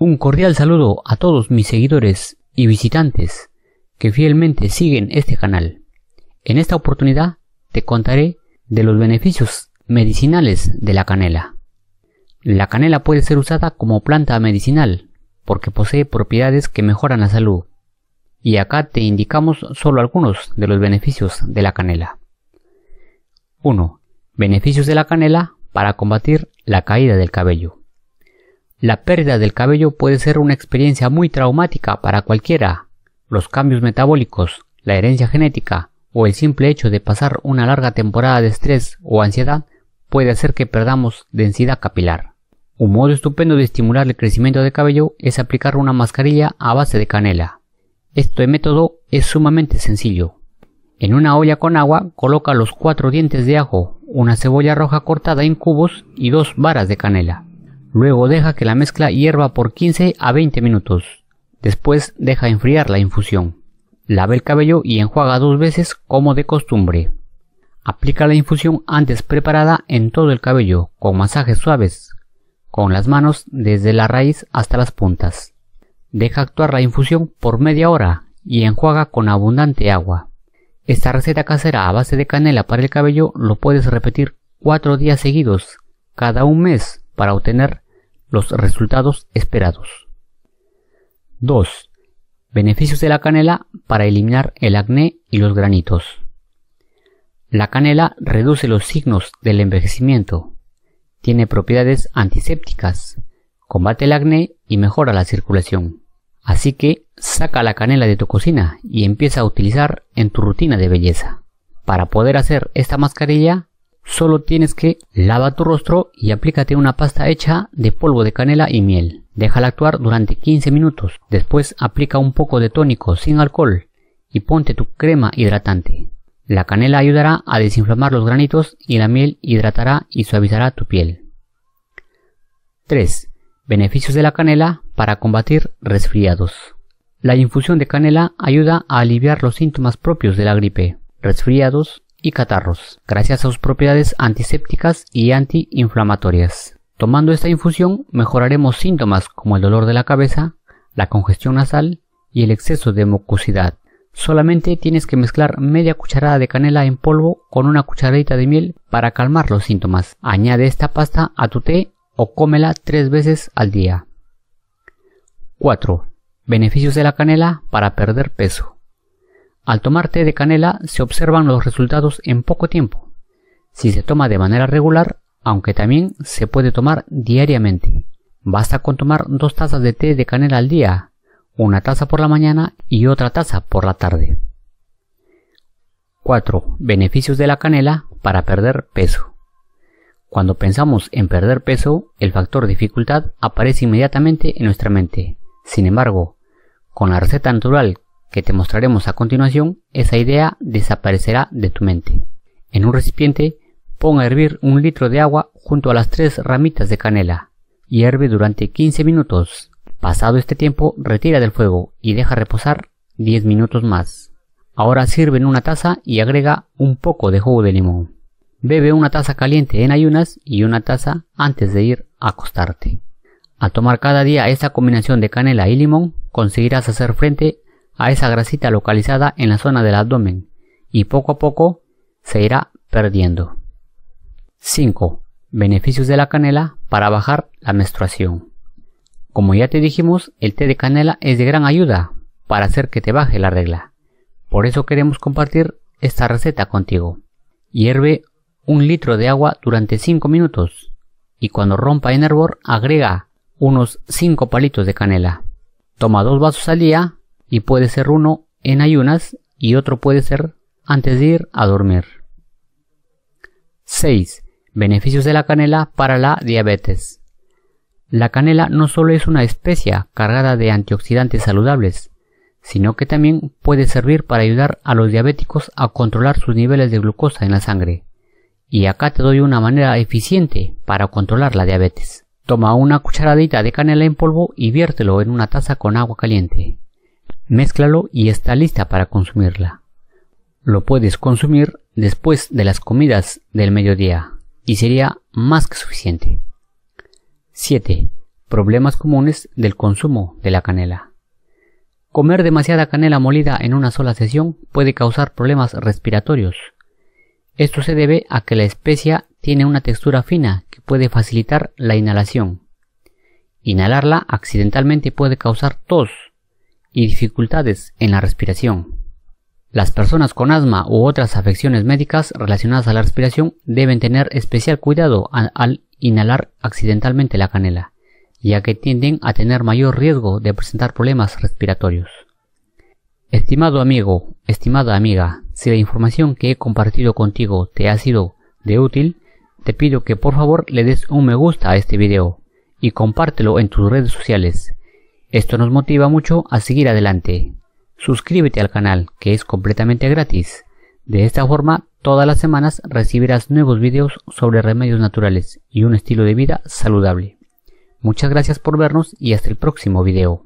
Un cordial saludo a todos mis seguidores y visitantes que fielmente siguen este canal. En esta oportunidad te contaré de los beneficios medicinales de la canela. La canela puede ser usada como planta medicinal porque posee propiedades que mejoran la salud. Y acá te indicamos solo algunos de los beneficios de la canela. 1. Beneficios de la canela para combatir la caída del cabello. La pérdida del cabello puede ser una experiencia muy traumática para cualquiera. Los cambios metabólicos, la herencia genética o el simple hecho de pasar una larga temporada de estrés o ansiedad puede hacer que perdamos densidad capilar. Un modo estupendo de estimular el crecimiento de cabello es aplicar una mascarilla a base de canela. Este método es sumamente sencillo. En una olla con agua coloca los cuatro dientes de ajo, una cebolla roja cortada en cubos y dos varas de canela. Luego deja que la mezcla hierva por 15 a 20 minutos. Después deja enfriar la infusión. Lava el cabello y enjuaga dos veces como de costumbre. Aplica la infusión antes preparada en todo el cabello, con masajes suaves, con las manos desde la raíz hasta las puntas. Deja actuar la infusión por media hora y enjuaga con abundante agua. Esta receta casera a base de canela para el cabello lo puedes repetir cuatro días seguidos, cada un mes, para obtener los resultados esperados. 2. Beneficios de la canela para eliminar el acné y los granitos. La canela reduce los signos del envejecimiento, tiene propiedades antisépticas, combate el acné y mejora la circulación. Así que saca la canela de tu cocina y empieza a utilizar en tu rutina de belleza. Para poder hacer esta mascarilla, Solo tienes que lava tu rostro y aplícate una pasta hecha de polvo de canela y miel. Déjala actuar durante 15 minutos. Después aplica un poco de tónico sin alcohol y ponte tu crema hidratante. La canela ayudará a desinflamar los granitos y la miel hidratará y suavizará tu piel. 3. Beneficios de la canela para combatir resfriados. La infusión de canela ayuda a aliviar los síntomas propios de la gripe, resfriados, y catarros, gracias a sus propiedades antisépticas y antiinflamatorias. Tomando esta infusión mejoraremos síntomas como el dolor de la cabeza, la congestión nasal y el exceso de mucosidad. Solamente tienes que mezclar media cucharada de canela en polvo con una cucharadita de miel para calmar los síntomas. Añade esta pasta a tu té o cómela tres veces al día. 4. Beneficios de la canela para perder peso. Al tomar té de canela se observan los resultados en poco tiempo, si se toma de manera regular, aunque también se puede tomar diariamente. Basta con tomar dos tazas de té de canela al día, una taza por la mañana y otra taza por la tarde. 4. Beneficios de la canela para perder peso. Cuando pensamos en perder peso, el factor dificultad aparece inmediatamente en nuestra mente. Sin embargo, con la receta natural que te mostraremos a continuación, esa idea desaparecerá de tu mente. En un recipiente, pon a hervir un litro de agua junto a las tres ramitas de canela y herve durante 15 minutos. Pasado este tiempo, retira del fuego y deja reposar 10 minutos más. Ahora sirve en una taza y agrega un poco de jugo de limón. Bebe una taza caliente en ayunas y una taza antes de ir a acostarte. Al tomar cada día esta combinación de canela y limón, conseguirás hacer frente a esa grasita localizada en la zona del abdomen y poco a poco se irá perdiendo. 5. Beneficios de la canela para bajar la menstruación. Como ya te dijimos, el té de canela es de gran ayuda para hacer que te baje la regla. Por eso queremos compartir esta receta contigo. Hierve un litro de agua durante 5 minutos y cuando rompa en hervor agrega unos 5 palitos de canela. Toma dos vasos al día y puede ser uno en ayunas y otro puede ser antes de ir a dormir. 6. Beneficios de la canela para la diabetes. La canela no solo es una especia cargada de antioxidantes saludables, sino que también puede servir para ayudar a los diabéticos a controlar sus niveles de glucosa en la sangre. Y acá te doy una manera eficiente para controlar la diabetes. Toma una cucharadita de canela en polvo y viértelo en una taza con agua caliente. Mézclalo y está lista para consumirla. Lo puedes consumir después de las comidas del mediodía y sería más que suficiente. 7. Problemas comunes del consumo de la canela. Comer demasiada canela molida en una sola sesión puede causar problemas respiratorios. Esto se debe a que la especia tiene una textura fina que puede facilitar la inhalación. Inhalarla accidentalmente puede causar tos, y dificultades en la respiración. Las personas con asma u otras afecciones médicas relacionadas a la respiración deben tener especial cuidado al, inhalar accidentalmente la canela, ya que tienden a tener mayor riesgo de presentar problemas respiratorios. Estimado amigo, estimada amiga, si la información que he compartido contigo te ha sido de útil, te pido que por favor le des un me gusta a este video y compártelo en tus redes sociales esto nos motiva mucho a seguir adelante. Suscríbete al canal, que es completamente gratis. De esta forma, todas las semanas recibirás nuevos videos sobre remedios naturales y un estilo de vida saludable. Muchas gracias por vernos y hasta el próximo video.